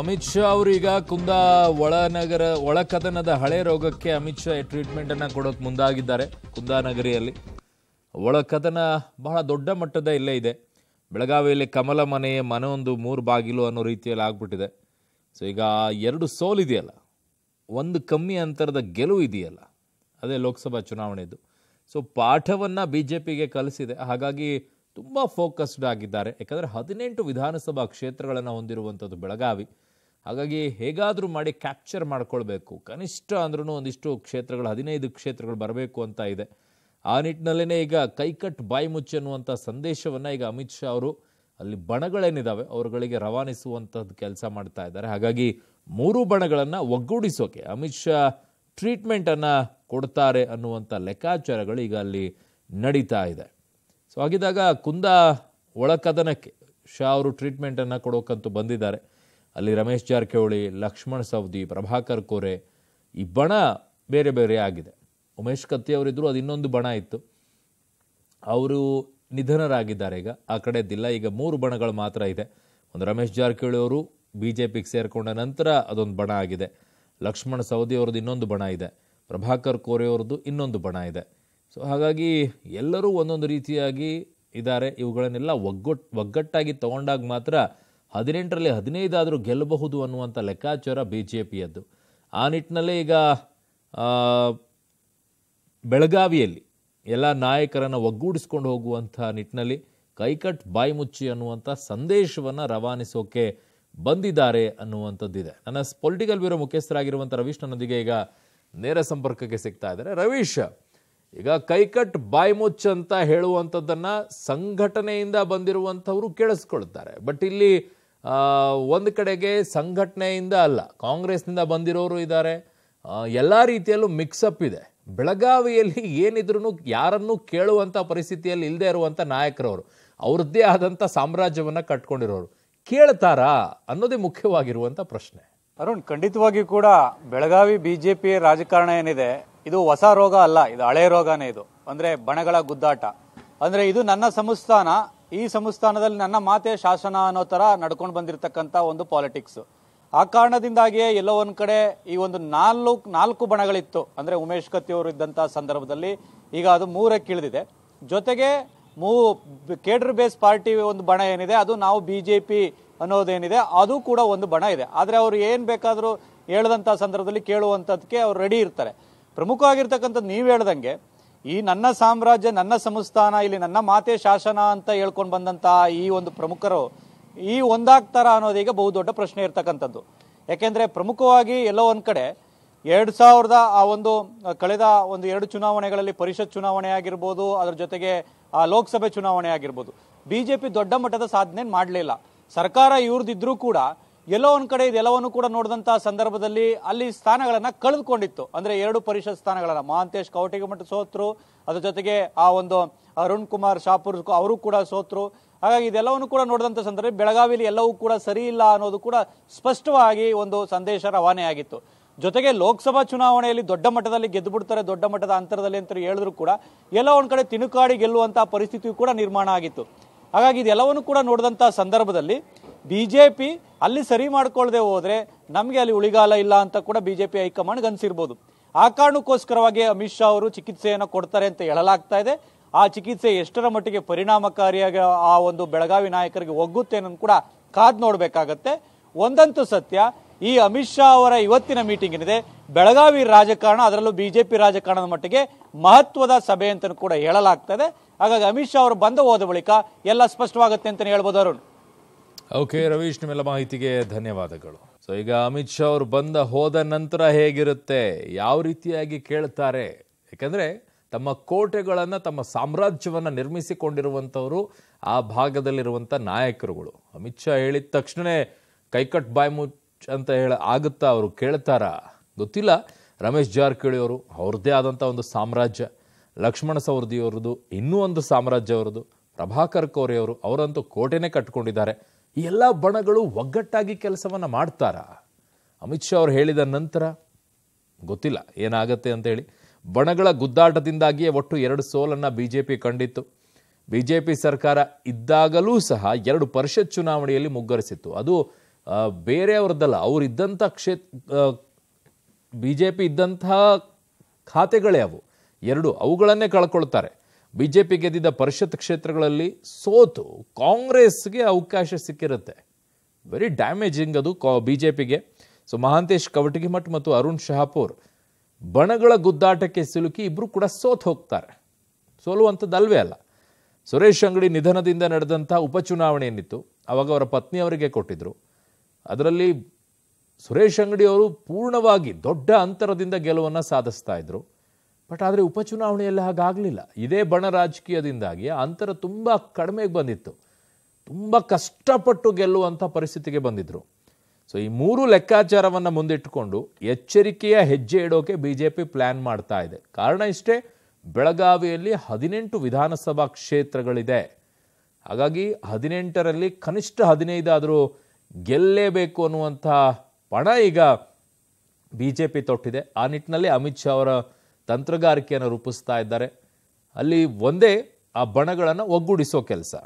ಅಮಿತ್ ಶಾ ಅವರೀಗ ಕುಂದಾ ಒಳನಗರ ಒಳಕದನದ ಹಳೆ ರೋಗಕ್ಕೆ ಅಮಿತ್ ಶಾ ಟ್ರೀಟ್ಮೆಂಟ್ ಅನ್ನ ಕೊಡೋಕೆ ಮುಂದಾಗಿದ್ದಾರೆ ಕುಂದಾನಗರಿಯಲ್ಲಿ ಒಳಕದನ ಬಹಳ ದೊಡ್ಡ ಮಟ್ಟದ ಇಲ್ಲೇ ಇದೆ ಬೆಳಗಾವಿಯಲ್ಲಿ ಕಮಲ ಮನೆಯ ಒಂದು ಮೂರು ಬಾಗಿಲು ಅನ್ನೋ ರೀತಿಯಲ್ಲಿ ಆಗ್ಬಿಟ್ಟಿದೆ ಸೊ ಈಗ ಎರಡು ಸೋಲಿದೆಯಲ್ಲ ಒಂದು ಕಮ್ಮಿ ಅಂತರದ ಗೆಲುವು ಇದೆಯಲ್ಲ ಅದೇ ಲೋಕಸಭಾ ಚುನಾವಣೆಯದು ಸೊ ಪಾಠವನ್ನು ಬಿ ಜೆ ಪಿಗೆ ಕಲಿಸಿದೆ ಹಾಗಾಗಿ ತುಂಬ ಫೋಕಸ್ಡ್ ಆಗಿದ್ದಾರೆ ಯಾಕಂದರೆ ಹದಿನೆಂಟು ವಿಧಾನಸಭಾ ಕ್ಷೇತ್ರಗಳನ್ನು ಹೊಂದಿರುವಂಥದ್ದು ಬೆಳಗಾವಿ ಹಾಗಾಗಿ ಹೇಗಾದರೂ ಮಾಡಿ ಕ್ಯಾಪ್ಚರ್ ಮಾಡ್ಕೊಳ್ಬೇಕು ಕನಿಷ್ಠ ಅಂದ್ರೂ ಒಂದಿಷ್ಟು ಕ್ಷೇತ್ರಗಳು ಹದಿನೈದು ಕ್ಷೇತ್ರಗಳು ಬರಬೇಕು ಅಂತ ಇದೆ ಆ ನಿಟ್ಟಿನಲ್ಲೇ ಈಗ ಕೈಕಟ್ ಬಾಯಿ ಮುಚ್ಚಿ ಅನ್ನುವಂಥ ಸಂದೇಶವನ್ನು ಈಗ ಅಮಿತ್ ಶಾ ಅವರು ಅಲ್ಲಿ ಬಣಗಳೇನಿದ್ದಾವೆ ಅವರುಗಳಿಗೆ ರವಾನಿಸುವಂಥದ್ದು ಕೆಲಸ ಮಾಡ್ತಾ ಇದ್ದಾರೆ ಹಾಗಾಗಿ ಮೂರು ಬಣಗಳನ್ನು ಒಗ್ಗೂಡಿಸೋಕೆ ಅಮಿತ್ ಶಾ ಟ್ರೀಟ್ಮೆಂಟನ್ನು ಕೊಡ್ತಾರೆ ಅನ್ನುವಂಥ ಲೆಕ್ಕಾಚಾರಗಳು ಈಗ ಅಲ್ಲಿ ನಡೀತಾ ಇದೆ ಸೊ ಹಾಗಿದ್ದಾಗ ಕುಂದ ಒಳಕದನಕ್ಕೆ ಶಾ ಅವರು ಟ್ರೀಟ್ಮೆಂಟನ್ನು ಕೊಡೋಕ್ಕಂತೂ ಬಂದಿದ್ದಾರೆ ಅಲ್ಲಿ ರಮೇಶ್ ಜಾರಕಿಹೊಳಿ ಲಕ್ಷ್ಮಣ್ ಸವದಿ ಪ್ರಭಾಕರ್ ಕೋರೆ ಈ ಬಣ ಬೇರೆ ಬೇರೆ ಆಗಿದೆ ಉಮೇಶ್ ಕತ್ತಿ ಅವರಿದ್ದರು ಅದು ಇನ್ನೊಂದು ಬಣ ಇತ್ತು ಅವರು ನಿಧನರಾಗಿದ್ದಾರೆ ಈಗ ಆ ಕಡೆದಿಲ್ಲ ಈಗ ಮೂರು ಬಣಗಳು ಮಾತ್ರ ಇದೆ ಒಂದು ರಮೇಶ್ ಜಾರಕಿಹೊಳಿ ಅವರು ಬಿ ಜೆ ಪಿಗೆ ಸೇರಿಕೊಂಡ ನಂತರ ಅದೊಂದು ಬಣ ಆಗಿದೆ ಲಕ್ಷ್ಮಣ್ ಸವದಿ ಅವ್ರದ್ದು ಇನ್ನೊಂದು ಬಣ ಇದೆ ಪ್ರಭಾಕರ್ ಕೋರೆ ಅವ್ರದ್ದು ಇನ್ನೊಂದು ಬಣ ಇದೆ ಸೊ ಹಾಗಾಗಿ ಎಲ್ಲರೂ ಒಂದೊಂದು ರೀತಿಯಾಗಿ ಇದ್ದಾರೆ ಇವುಗಳನ್ನೆಲ್ಲ ಒಗ್ಗೊಟ್ ಒಗ್ಗಟ್ಟಾಗಿ ತಗೊಂಡಾಗ ಮಾತ್ರ ಹದಿನೆಂಟರಲ್ಲಿ ಹದಿನೈದಾದರೂ ಗೆಲ್ಲಬಹುದು ಅನ್ನುವಂಥ ಲೆಕ್ಕಾಚಾರ ಬಿ ಜೆ ಪಿಯದ್ದು ಆ ನಿಟ್ಟಿನಲ್ಲೇ ಈಗ ಬೆಳಗಾವಿಯಲ್ಲಿ ಎಲ್ಲ ನಾಯಕರನ್ನು ಒಗ್ಗೂಡಿಸ್ಕೊಂಡು ಹೋಗುವಂಥ ನಿಟ್ಟಿನಲ್ಲಿ ಕೈಕಟ್ ಬಾಯಿ ಮುಚ್ಚಿ ಅನ್ನುವಂಥ ಸಂದೇಶವನ್ನು ರವಾನಿಸೋಕೆ ಬಂದಿದ್ದಾರೆ ಅನ್ನುವಂಥದ್ದಿದೆ ನನ್ನ ಪೊಲಿಟಿಕಲ್ ಬ್ಯೂರೋ ಮುಖ್ಯಸ್ಥರಾಗಿರುವಂಥ ರವೀಶ್ ನನ್ನೊಂದಿಗೆ ಈಗ ನೇರ ಸಂಪರ್ಕಕ್ಕೆ ಸಿಗ್ತಾ ಇದ್ದಾರೆ ರವೀಶ್ ಈಗ ಕೈಕಟ್ ಬಾಯ್ ಮುಚ್ಚ ಅಂತ ಹೇಳುವಂಥದ್ದನ್ನು ಸಂಘಟನೆಯಿಂದ ಬಂದಿರುವಂಥವರು ಕೇಳಿಸ್ಕೊಳ್ತಾರೆ ಬಟ್ ಇಲ್ಲಿ ಒಂದು ಕಡೆಗೆ ಸಂಘಟನೆಯಿಂದ ಅಲ್ಲ ಕಾಂಗ್ರೆಸ್ನಿಂದ ಬಂದಿರೋರು ಇದ್ದಾರೆ ಎಲ್ಲ ರೀತಿಯಲ್ಲೂ ಮಿಕ್ಸಪ್ ಇದೆ ಬೆಳಗಾವಿಯಲ್ಲಿ ಏನಿದ್ರೂ ಯಾರನ್ನು ಕೇಳುವಂಥ ಪರಿಸ್ಥಿತಿಯಲ್ಲಿ ಇಲ್ಲದೆ ಇರುವಂಥ ನಾಯಕರವರು ಅವ್ರದ್ದೇ ಆದಂಥ ಸಾಮ್ರಾಜ್ಯವನ್ನು ಕಟ್ಕೊಂಡಿರೋರು ಕೇಳ್ತಾರಾ ಅನ್ನೋದೇ ಮುಖ್ಯವಾಗಿರುವಂಥ ಪ್ರಶ್ನೆ ಅರುಣ್ ಖಂಡಿತವಾಗಿ ಕೂಡ ಬೆಳಗಾವಿ ಬಿಜೆಪಿ ರಾಜಕಾರಣ ಏನಿದೆ ಇದು ಹೊಸ ರೋಗ ಅಲ್ಲ ಇದು ಹಳೆ ರೋಗನೇ ಇದು ಅಂದ್ರೆ ಬಣಗಳ ಗುದ್ದಾಟ ಅಂದ್ರೆ ಇದು ನನ್ನ ಸಂಸ್ಥಾನ ಈ ಸಂಸ್ಥಾನದಲ್ಲಿ ನನ್ನ ಮಾತೆ ಶಾಸನ ಅನ್ನೋ ತರ ನಡ್ಕೊಂಡು ಬಂದಿರತಕ್ಕಂತ ಒಂದು ಪಾಲಿಟಿಕ್ಸ್ ಆ ಕಾರಣದಿಂದಾಗಿಯೇ ಎಲ್ಲೋ ಒಂದ್ ಕಡೆ ಈ ಒಂದು ನಾಲ್ಕು ನಾಲ್ಕು ಬಣಗಳಿತ್ತು ಅಂದ್ರೆ ಉಮೇಶ್ ಅವರು ಇದ್ದಂತ ಸಂದರ್ಭದಲ್ಲಿ ಈಗ ಅದು ಮೂರಕ್ಕೆ ಇಳಿದಿದೆ ಜೊತೆಗೆ ಮೂ ಕೇಡರ್ ಬೇಸ್ ಪಾರ್ಟಿ ಒಂದು ಬಣ ಏನಿದೆ ಅದು ನಾವು ಬಿ ಜೆ ಪಿ ಅನ್ನೋದೇನಿದೆ ಅದು ಕೂಡ ಒಂದು ಬಣ ಇದೆ ಆದರೆ ಅವರು ಏನು ಬೇಕಾದರೂ ಹೇಳದಂಥ ಸಂದರ್ಭದಲ್ಲಿ ಕೇಳುವಂಥದ್ದಕ್ಕೆ ಅವ್ರು ರೆಡಿ ಇರ್ತಾರೆ ಪ್ರಮುಖವಾಗಿರ್ತಕ್ಕಂಥದ್ದು ನೀವು ಹೇಳ್ದಂಗೆ ಈ ನನ್ನ ಸಾಮ್ರಾಜ್ಯ ನನ್ನ ಸಂಸ್ಥಾನ ಇಲ್ಲಿ ನನ್ನ ಮಾತೆ ಶಾಸನ ಅಂತ ಹೇಳ್ಕೊಂಡು ಬಂದಂಥ ಈ ಒಂದು ಪ್ರಮುಖರು ಈ ಒಂದಾಗ್ತಾರ ಅನ್ನೋದೀಗ ಬಹುದೊಡ್ಡ ಪ್ರಶ್ನೆ ಇರ್ತಕ್ಕಂಥದ್ದು ಯಾಕೆಂದ್ರೆ ಪ್ರಮುಖವಾಗಿ ಎಲ್ಲೋ ಒಂದ್ ಕಡೆ ಎರಡ್ ಸಾವಿರದ ಆ ಒಂದು ಕಳೆದ ಒಂದು ಎರಡು ಚುನಾವಣೆಗಳಲ್ಲಿ ಪರಿಷತ್ ಚುನಾವಣೆ ಆಗಿರ್ಬೋದು ಅದ್ರ ಜೊತೆಗೆ ಆ ಲೋಕಸಭೆ ಚುನಾವಣೆ ಆಗಿರ್ಬೋದು ಬಿ ಜೆ ಪಿ ದೊಡ್ಡ ಮಟ್ಟದ ಸಾಧನೆ ಮಾಡಲಿಲ್ಲ ಸರ್ಕಾರ ಇವ್ರದ್ದಿದ್ರೂ ಕೂಡ ಎಲ್ಲೋ ಒಂದ್ ಕಡೆ ಇದೆಲ್ಲವನ್ನು ಕೂಡ ನೋಡಿದಂತಹ ಸಂದರ್ಭದಲ್ಲಿ ಅಲ್ಲಿ ಸ್ಥಾನಗಳನ್ನು ಕಳೆದುಕೊಂಡಿತ್ತು ಅಂದ್ರೆ ಎರಡು ಪರಿಷತ್ ಸ್ಥಾನಗಳನ್ನ ಮಹಾಂತೇಶ್ ಕವಟಿಗೆ ಮಟ್ಟ ಸೋತರು ಅದ್ರ ಜೊತೆಗೆ ಆ ಒಂದು ಅರುಣ್ ಕುಮಾರ್ ಶಾಪುರ್ ಅವರು ಕೂಡ ಸೋತರು ಹಾಗಾಗಿ ಇದೆಲ್ಲವನ್ನು ಕೂಡ ನೋಡಿದಂಥ ಸಂದರ್ಭ ಬೆಳಗಾವಿಯಲ್ಲಿ ಎಲ್ಲವೂ ಕೂಡ ಸರಿ ಇಲ್ಲ ಅನ್ನೋದು ಕೂಡ ಸ್ಪಷ್ಟವಾಗಿ ಒಂದು ಸಂದೇಶ ರವಾನೆ ಆಗಿತ್ತು ಜೊತೆಗೆ ಲೋಕಸಭಾ ಚುನಾವಣೆಯಲ್ಲಿ ದೊಡ್ಡ ಮಟ್ಟದಲ್ಲಿ ಗೆದ್ದು ಬಿಡ್ತಾರೆ ದೊಡ್ಡ ಮಟ್ಟದ ಅಂತರದಲ್ಲಿ ಅಂತ ಹೇಳಿದ್ರು ಕೂಡ ಎಲ್ಲ ಒಂದ್ ಕಡೆ ತಿನುಕಾಡಿ ಗೆಲ್ಲುವಂತಹ ಪರಿಸ್ಥಿತಿ ಕೂಡ ನಿರ್ಮಾಣ ಆಗಿತ್ತು ಹಾಗಾಗಿ ಇದೆಲ್ಲವನ್ನು ಕೂಡ ನೋಡಿದಂತಹ ಸಂದರ್ಭದಲ್ಲಿ ಬಿ ಜೆ ಪಿ ಅಲ್ಲಿ ಸರಿ ಮಾಡ್ಕೊಳ್ಳದೆ ಹೋದ್ರೆ ನಮಗೆ ಅಲ್ಲಿ ಉಳಿಗಾಲ ಇಲ್ಲ ಅಂತ ಕೂಡ ಬಿ ಜೆ ಪಿ ಹೈಕಮಾಂಡ್ಗೆ ಅನಿಸಿರ್ಬೋದು ಆ ಕಾರಣಕ್ಕೋಸ್ಕರವಾಗಿ ಅಮಿತ್ ಶಾ ಅವರು ಚಿಕಿತ್ಸೆಯನ್ನು ಕೊಡ್ತಾರೆ ಅಂತ ಹೇಳಲಾಗ್ತಾ ಇದೆ ಆ ಚಿಕಿತ್ಸೆ ಎಷ್ಟರ ಮಟ್ಟಿಗೆ ಪರಿಣಾಮಕಾರಿಯಾಗಿ ಆ ಒಂದು ಬೆಳಗಾವಿ ನಾಯಕರಿಗೆ ಒಗ್ಗುತ್ತೆ ಅನ್ನೋದು ಕೂಡ ಕಾದ್ ನೋಡಬೇಕಾಗತ್ತೆ ಒಂದಂತೂ ಸತ್ಯ ಈ ಅಮಿತ್ ಶಾ ಅವರ ಇವತ್ತಿನ ಮೀಟಿಂಗ್ ಏನಿದೆ ಬೆಳಗಾವಿ ರಾಜಕಾರಣ ಅದರಲ್ಲೂ ಬಿಜೆಪಿ ರಾಜಕಾರಣದ ಮಟ್ಟಿಗೆ ಮಹತ್ವದ ಸಭೆ ಅಂತ ಕೂಡ ಹೇಳಲಾಗ್ತದೆ ಹಾಗಾಗಿ ಅಮಿತ್ ಶಾ ಅವರು ಬಂದು ಹೋದ ಬಳಿಕ ಎಲ್ಲ ಸ್ಪಷ್ಟವಾಗುತ್ತೆ ಅಂತಲೇ ಹೇಳ್ಬೋದು ಅರುಣ್ ಓಕೆ ರವೀಶ್ ನಿಮ್ಮೆಲ್ಲ ಮಾಹಿತಿಗೆ ಧನ್ಯವಾದಗಳು ಸೊ ಈಗ ಅಮಿತ್ ಶಾ ಅವರು ಬಂದ ಹೋದ ನಂತರ ಹೇಗಿರುತ್ತೆ ಯಾವ ರೀತಿಯಾಗಿ ಕೇಳ್ತಾರೆ ಯಾಕಂದರೆ ತಮ್ಮ ಕೋಟೆಗಳನ್ನು ತಮ್ಮ ಸಾಮ್ರಾಜ್ಯವನ್ನು ನಿರ್ಮಿಸಿಕೊಂಡಿರುವಂಥವರು ಆ ಭಾಗದಲ್ಲಿರುವಂಥ ನಾಯಕರುಗಳು ಅಮಿತ್ ಶಾ ಹೇಳಿದ ತಕ್ಷಣವೇ ಕೈಕಟ್ ಬಾಯ್ ಮುಚ್ ಅಂತ ಹೇಳ ಆಗುತ್ತಾ ಅವರು ಕೇಳ್ತಾರಾ ಗೊತ್ತಿಲ್ಲ ರಮೇಶ್ ಜಾರಕಿಹೊಳಿ ಅವರು ಅವ್ರದ್ದೇ ಆದಂಥ ಒಂದು ಸಾಮ್ರಾಜ್ಯ ಲಕ್ಷ್ಮಣ ಸವರ್ದಿಯವ್ರದ್ದು ಇನ್ನೂ ಒಂದು ಸಾಮ್ರಾಜ್ಯ ಅವರದು ಪ್ರಭಾಕರ್ ಕೋರೆಯವರು ಅವರಂತೂ ಕೋಟೆನೇ ಕಟ್ಕೊಂಡಿದ್ದಾರೆ ಈ ಎಲ್ಲ ಬಣಗಳು ಒಗ್ಗಟ್ಟಾಗಿ ಕೆಲಸವನ್ನು ಮಾಡ್ತಾರಾ ಅಮಿತ್ ಶಾ ಅವರು ಹೇಳಿದ ನಂತರ ಗೊತ್ತಿಲ್ಲ ಏನಾಗತ್ತೆ ಅಂತ ಹೇಳಿ ಬಣಗಳ ಗುದ್ದಾಟದಿಂದಾಗಿಯೇ ಒಟ್ಟು ಎರಡು ಸೋಲನ್ನು ಬಿ ಜೆ ಪಿ ಕಂಡಿತ್ತು ಬಿ ಜೆ ಪಿ ಸರ್ಕಾರ ಇದ್ದಾಗಲೂ ಸಹ ಎರಡು ಪರಿಷತ್ ಚುನಾವಣೆಯಲ್ಲಿ ಮುಗ್ಗರಿಸಿತ್ತು ಅದು ಬೇರೆಯವ್ರದ್ದಲ್ಲ ಅವರಿದ್ದಂಥ ಕ್ಷೇತ್ರ ಬಿ ಜೆ ಪಿ ಇದ್ದಂತಹ ಖಾತೆಗಳೇ ಅವು ಎರಡು ಅವುಗಳನ್ನೇ ಕಳ್ಕೊಳ್ತಾರೆ ಬಿಜೆಪಿ ಗೆದ್ದಿದ್ದ ಪರಿಷತ್ ಕ್ಷೇತ್ರಗಳಲ್ಲಿ ಸೋತು ಕಾಂಗ್ರೆಸ್ಗೆ ಅವಕಾಶ ಸಿಕ್ಕಿರುತ್ತೆ ವೆರಿ ಡ್ಯಾಮೇಜಿಂಗ್ ಅದು ಕಾ ಬಿ ಜೆ ಪಿಗೆ ಸೊ ಮಹಾಂತೇಶ್ ಕವಟಗಿಮಠ್ ಮತ್ತು ಅರುಣ್ ಶಹಾಪುರ್ ಬಣಗಳ ಗುದ್ದಾಟಕ್ಕೆ ಸಿಲುಕಿ ಇಬ್ಬರು ಕೂಡ ಸೋತ್ ಹೋಗ್ತಾರೆ ಅಲ್ವೇ ಅಲ್ಲ ಸುರೇಶ್ ಅಂಗಡಿ ನಿಧನದಿಂದ ನಡೆದಂಥ ಉಪಚುನಾವಣೆ ಏನಿತ್ತು ಆವಾಗ ಅವರ ಪತ್ನಿಯವರಿಗೆ ಕೊಟ್ಟಿದ್ದರು ಅದರಲ್ಲಿ ಸುರೇಶ್ ಅಂಗಡಿ ಅವರು ಪೂರ್ಣವಾಗಿ ದೊಡ್ಡ ಅಂತರದಿಂದ ಗೆಲುವನ್ನು ಸಾಧಿಸ್ತಾ ಇದ್ದರು ಬಟ್ ಆದರೆ ಉಪಚುನಾವಣೆಯಲ್ಲಿ ಹಾಗಾಗಲಿಲ್ಲ ಇದೇ ಬಣ ರಾಜಕೀಯದಿಂದಾಗಿ ಅಂತರ ತುಂಬ ಕಡಿಮೆಗೆ ಬಂದಿತ್ತು ತುಂಬ ಕಷ್ಟಪಟ್ಟು ಗೆಲ್ಲುವಂಥ ಪರಿಸ್ಥಿತಿಗೆ ಬಂದಿದ್ದರು ಸೊ ಈ ಮೂರು ಲೆಕ್ಕಾಚಾರವನ್ನು ಮುಂದಿಟ್ಟುಕೊಂಡು ಎಚ್ಚರಿಕೆಯ ಹೆಜ್ಜೆ ಇಡೋಕೆ ಬಿ ಜೆ ಪಿ ಪ್ಲ್ಯಾನ್ ಮಾಡ್ತಾ ಇದೆ ಕಾರಣ ಇಷ್ಟೇ ಬೆಳಗಾವಿಯಲ್ಲಿ ಹದಿನೆಂಟು ವಿಧಾನಸಭಾ ಕ್ಷೇತ್ರಗಳಿದೆ ಹಾಗಾಗಿ ಹದಿನೆಂಟರಲ್ಲಿ ಕನಿಷ್ಠ ಹದಿನೈದಾದರೂ ಗೆಲ್ಲೇಬೇಕು ಅನ್ನುವಂಥ ಪಣ ಈಗ ಬಿ ಜೆ ಪಿ ತೊಟ್ಟಿದೆ ಆ ನಿಟ್ಟಿನಲ್ಲಿ ಅಮಿತ್ ಶಾ ಅವರ ತಂತ್ರಗಾರಿಕೆಯನ್ನು ರೂಪಿಸ್ತಾ ಇದ್ದಾರೆ ಅಲ್ಲಿ ಒಂದೇ ಆ ಬಣಗಳನ್ನು ಒಗ್ಗೂಡಿಸೋ ಕೆಲಸ